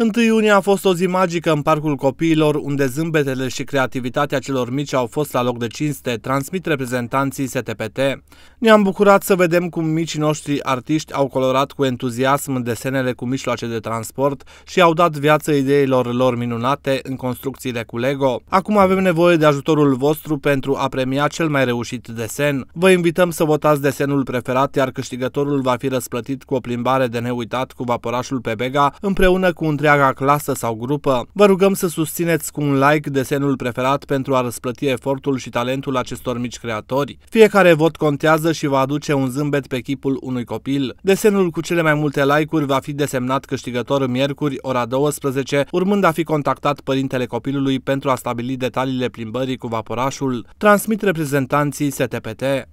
1 iunie a fost o zi magică în Parcul Copiilor, unde zâmbetele și creativitatea celor mici au fost la loc de cinste, transmit reprezentanții STPT. Ne-am bucurat să vedem cum micii noștri artiști au colorat cu entuziasm desenele cu mijloace de transport și au dat viață ideilor lor minunate în construcțiile cu Lego. Acum avem nevoie de ajutorul vostru pentru a premia cel mai reușit desen. Vă invităm să votați desenul preferat, iar câștigătorul va fi răsplătit cu o plimbare de neuitat cu vaporașul pe Bega, împreună cu un întreaga clasă sau grupă. Vă rugăm să susțineți cu un like desenul preferat pentru a răsplăti efortul și talentul acestor mici creatori. Fiecare vot contează și va aduce un zâmbet pe chipul unui copil. Desenul cu cele mai multe like-uri va fi desemnat câștigător miercuri, ora 12, urmând a fi contactat părintele copilului pentru a stabili detaliile plimbării cu vaporașul. Transmit reprezentanții STPT.